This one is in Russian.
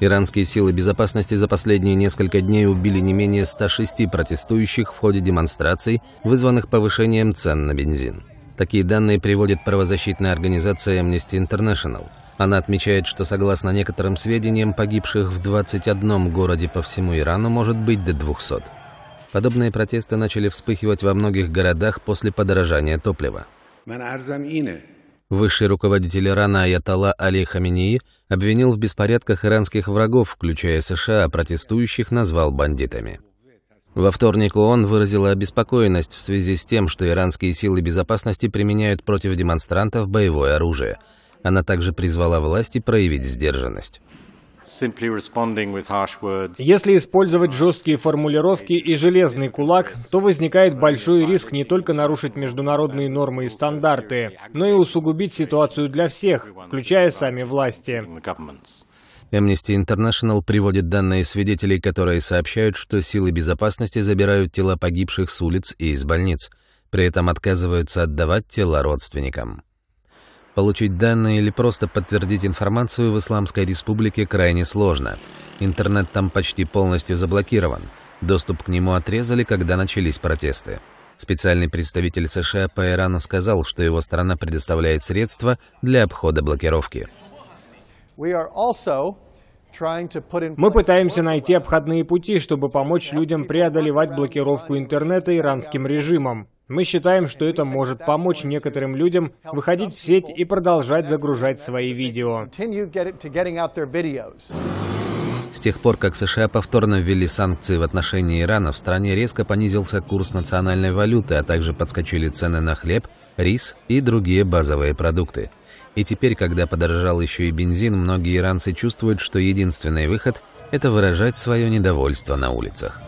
Иранские силы безопасности за последние несколько дней убили не менее 106 протестующих в ходе демонстраций, вызванных повышением цен на бензин. Такие данные приводит правозащитная организация Amnesty International. Она отмечает, что согласно некоторым сведениям, погибших в 21 городе по всему Ирану может быть до 200. Подобные протесты начали вспыхивать во многих городах после подорожания топлива. Высший руководитель Ирана Аятолла Али Хаменеи обвинил в беспорядках иранских врагов, включая США, протестующих назвал бандитами. Во вторник ООН выразила обеспокоенность в связи с тем, что иранские силы безопасности применяют против демонстрантов боевое оружие. Она также призвала власти проявить сдержанность. Если использовать жесткие формулировки и железный кулак, то возникает большой риск не только нарушить международные нормы и стандарты, но и усугубить ситуацию для всех, включая сами власти. Amnesty International приводит данные свидетелей, которые сообщают, что силы безопасности забирают тела погибших с улиц и из больниц, при этом отказываются отдавать тела родственникам. Получить данные или просто подтвердить информацию в Исламской Республике крайне сложно. Интернет там почти полностью заблокирован. Доступ к нему отрезали, когда начались протесты. Специальный представитель США по Ирану сказал, что его страна предоставляет средства для обхода блокировки. Мы пытаемся найти обходные пути, чтобы помочь людям преодолевать блокировку интернета иранским режимом. Мы считаем, что это может помочь некоторым людям выходить в сеть и продолжать загружать свои видео. С тех пор, как США повторно ввели санкции в отношении Ирана, в стране резко понизился курс национальной валюты, а также подскочили цены на хлеб, рис и другие базовые продукты. И теперь, когда подорожал еще и бензин, многие иранцы чувствуют, что единственный выход – это выражать свое недовольство на улицах.